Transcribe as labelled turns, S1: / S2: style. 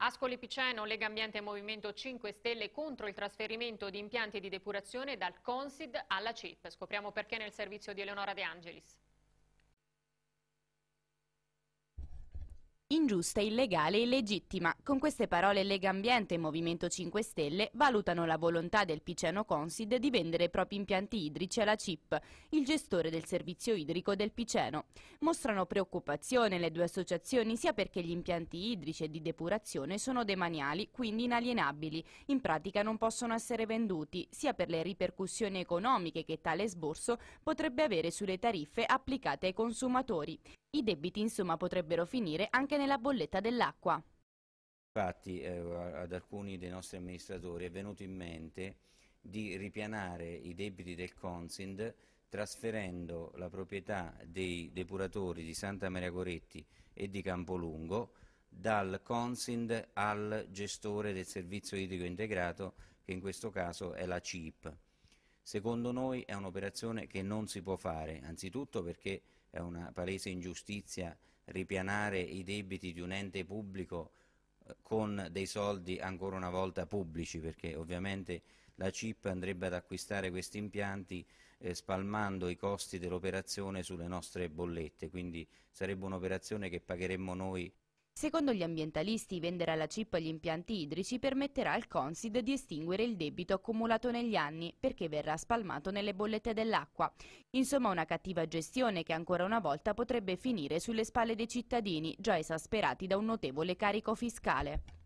S1: Ascoli Piceno, Lega Ambiente e Movimento 5 Stelle contro il trasferimento di impianti di depurazione dal Consid alla CIP. Scopriamo perché nel servizio di Eleonora De Angelis.
S2: Ingiusta, illegale e illegittima. Con queste parole Lega Ambiente e Movimento 5 Stelle valutano la volontà del Piceno Consid di vendere i propri impianti idrici alla CIP, il gestore del servizio idrico del Piceno. Mostrano preoccupazione le due associazioni sia perché gli impianti idrici e di depurazione sono demaniali, quindi inalienabili, in pratica non possono essere venduti, sia per le ripercussioni economiche che tale sborso potrebbe avere sulle tariffe applicate ai consumatori. I debiti insomma potrebbero finire anche nella bolletta dell'acqua.
S3: Infatti eh, ad alcuni dei nostri amministratori è venuto in mente di ripianare i debiti del Consind trasferendo la proprietà dei depuratori di Santa Maria Goretti e di Campolungo dal Consind al gestore del servizio idrico integrato che in questo caso è la CIP. Secondo noi è un'operazione che non si può fare, anzitutto perché è una palese ingiustizia ripianare i debiti di un ente pubblico eh, con dei soldi ancora una volta pubblici, perché ovviamente la CIP andrebbe ad acquistare questi impianti eh, spalmando i costi dell'operazione sulle nostre bollette, quindi sarebbe un'operazione che pagheremmo noi
S2: Secondo gli ambientalisti, vendere alla CIP gli impianti idrici permetterà al Consid di estinguere il debito accumulato negli anni, perché verrà spalmato nelle bollette dell'acqua. Insomma, una cattiva gestione che ancora una volta potrebbe finire sulle spalle dei cittadini, già esasperati da un notevole carico fiscale.